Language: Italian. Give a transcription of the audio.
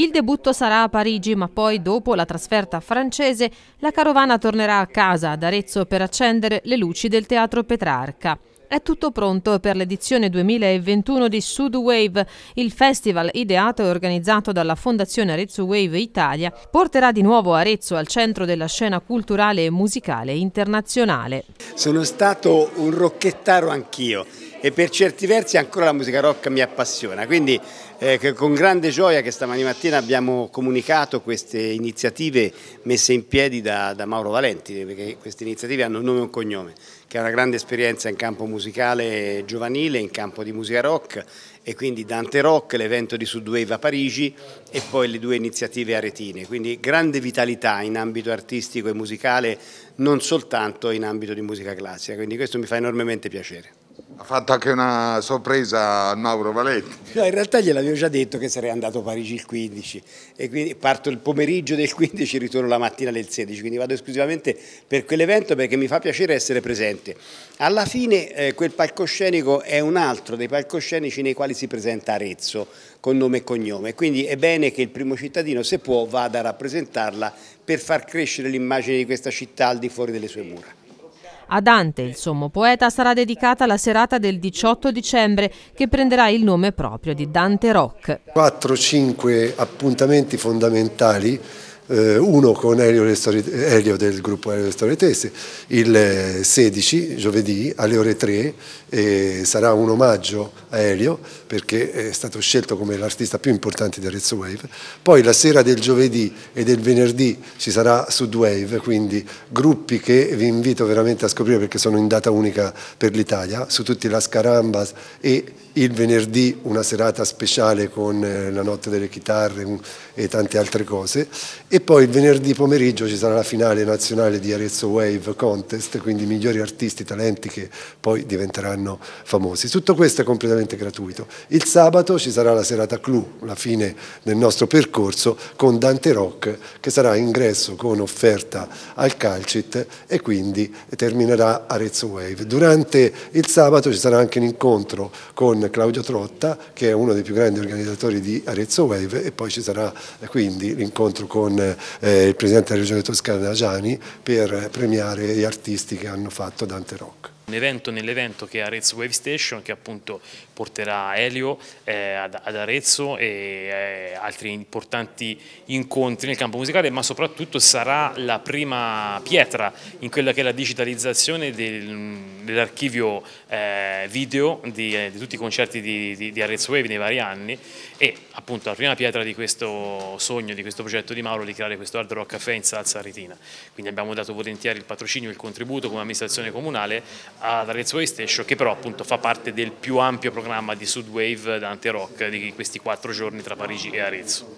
Il debutto sarà a Parigi, ma poi dopo la trasferta francese la carovana tornerà a casa ad Arezzo per accendere le luci del Teatro Petrarca. È tutto pronto per l'edizione 2021 di Sudwave. Il festival ideato e organizzato dalla Fondazione Arezzo Wave Italia porterà di nuovo Arezzo al centro della scena culturale e musicale internazionale. Sono stato un rocchettaro anch'io e per certi versi ancora la musica rock mi appassiona, quindi eh, con grande gioia che stamani mattina abbiamo comunicato queste iniziative messe in piedi da, da Mauro Valenti, perché queste iniziative hanno un nome e un cognome, che è una grande esperienza in campo musicale musicale giovanile in campo di musica rock e quindi Dante Rock, l'evento di Sudwave a Parigi e poi le due iniziative aretine, quindi grande vitalità in ambito artistico e musicale non soltanto in ambito di musica classica, quindi questo mi fa enormemente piacere. Ha fatto anche una sorpresa a Mauro Valetti. No, in realtà gliel'avevo già detto che sarei andato a Parigi il 15 e quindi parto il pomeriggio del 15 e ritorno la mattina del 16, quindi vado esclusivamente per quell'evento perché mi fa piacere essere presente. Alla fine eh, quel palcoscenico è un altro dei palcoscenici nei quali si presenta Arezzo con nome e cognome, quindi è bene che il primo cittadino se può vada a rappresentarla per far crescere l'immagine di questa città al di fuori delle sue mura. A Dante, il sommo poeta, sarà dedicata la serata del 18 dicembre che prenderà il nome proprio di Dante Rock. 4-5 appuntamenti fondamentali eh, uno con Elio, Elio, del gruppo Elio Storietese, il 16 eh, giovedì alle ore 3 eh, sarà un omaggio a Elio perché è stato scelto come l'artista più importante di Arezzo Wave, poi la sera del giovedì e del venerdì ci sarà Sud Wave, quindi gruppi che vi invito veramente a scoprire perché sono in data unica per l'Italia, su tutti la Scarambas e il venerdì una serata speciale con eh, la notte delle chitarre e tante altre cose e e poi il venerdì pomeriggio ci sarà la finale nazionale di Arezzo Wave Contest, quindi i migliori artisti, talenti che poi diventeranno famosi. Tutto questo è completamente gratuito. Il sabato ci sarà la serata clou, la fine del nostro percorso con Dante Rock che sarà ingresso con offerta al Calcit e quindi terminerà Arezzo Wave. Durante il sabato ci sarà anche un incontro con Claudio Trotta che è uno dei più grandi organizzatori di Arezzo Wave e poi ci sarà eh, quindi l'incontro con eh, eh, eh, il Presidente della Regione Toscana Gianni per premiare gli artisti che hanno fatto Dante Rock. Un evento nell'evento che è Arezzo Wave Station che appunto porterà Elio eh, ad, Arezzo e eh, altri importanti incontri nel campo musicale ma soprattutto sarà la prima pietra in quella che è la digitalizzazione del, dell'archivio eh, video di, eh, di, tutti i concerti di, di, di, Arezzo Wave nei vari anni e appunto la prima pietra di questo sogno, di questo progetto di Mauro di creare questo hard rock caffè in salsa retina. Quindi abbiamo dato volentieri il patrocinio, e il contributo come amministrazione comunale all'Arezzo Wave Station che però appunto fa parte del più ampio programma di Sudwave Dante Rock di questi quattro giorni tra Parigi e Arezzo.